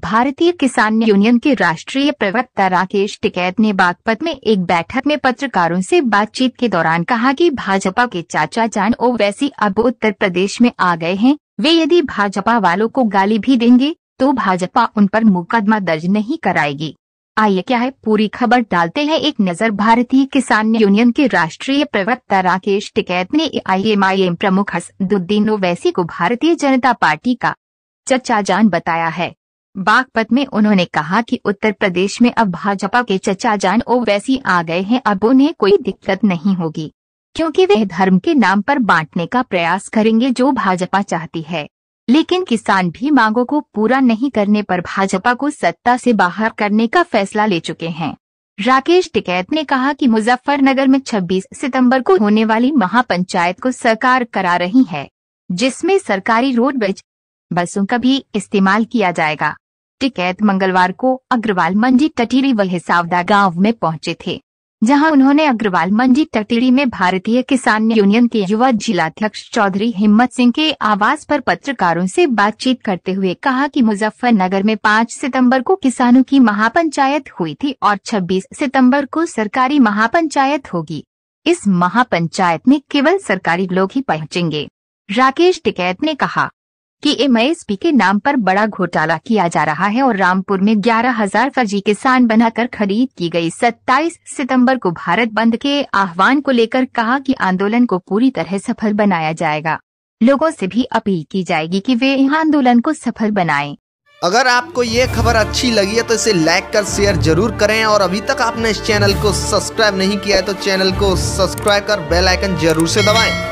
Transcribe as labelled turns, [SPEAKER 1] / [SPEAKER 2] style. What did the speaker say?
[SPEAKER 1] भारतीय किसान यूनियन के राष्ट्रीय प्रवक्ता राकेश टिकैत ने बागपत में एक बैठक में पत्रकारों से बातचीत के दौरान कहा कि भाजपा के चाचा जान ओवैसी अब उत्तर प्रदेश में आ गए हैं वे यदि भाजपा वालों को गाली भी देंगे तो भाजपा उन पर मुकदमा दर्ज नहीं कराएगी आइए क्या है पूरी खबर डालते हैं एक नज़र भारतीय किसान यूनियन के राष्ट्रीय प्रवक्ता राकेश टिकैत ने आई प्रमुख हसदुद्दीन ओवैसी को भारतीय जनता पार्टी का चचा जान बताया है बागपत में उन्होंने कहा कि उत्तर प्रदेश में अब भाजपा के चचा जान ओवैसी आ गए हैं अब उन्हें कोई दिक्कत नहीं होगी क्योंकि वे धर्म के नाम पर बांटने का प्रयास करेंगे जो भाजपा चाहती है लेकिन किसान भी मांगों को पूरा नहीं करने पर भाजपा को सत्ता से बाहर करने का फैसला ले चुके हैं राकेश टिकैत ने कहा कि मुजफ्फरनगर में 26 सितंबर को होने वाली महापंचायत को सरकार करा रही है जिसमें सरकारी रोडवेज बसों का भी इस्तेमाल किया जाएगा टिकैत मंगलवार को अग्रवाल मंडी टटीरी वह सावदा गाँव में पहुँचे थे जहां उन्होंने अग्रवाल मंडी टटीड़ी में भारतीय किसान यूनियन के युवा जिलाध्यक्ष चौधरी हिम्मत सिंह के आवास पर पत्रकारों से बातचीत करते हुए कहा कि मुजफ्फरनगर में 5 सितंबर को किसानों की महापंचायत हुई थी और 26 सितंबर को सरकारी महापंचायत होगी इस महापंचायत में केवल सरकारी लोग ही पहुंचेंगे राकेश टिकैत ने कहा कि एमएसपी के नाम पर बड़ा घोटाला किया जा रहा है और रामपुर में ग्यारह हजार फर्जी किसान बनाकर खरीद की गई 27 सितंबर को भारत बंद के आह्वान को लेकर कहा कि आंदोलन को पूरी तरह सफल बनाया जाएगा लोगों से भी अपील की जाएगी कि वे आंदोलन को सफल बनाएं।
[SPEAKER 2] अगर आपको ये खबर अच्छी लगी है तो इसे लाइक कर शेयर जरूर करें और अभी तक आपने इस चैनल को सब्सक्राइब नहीं किया है तो चैनल को सब्सक्राइब कर बेल आइकन जरूर से दबाएं।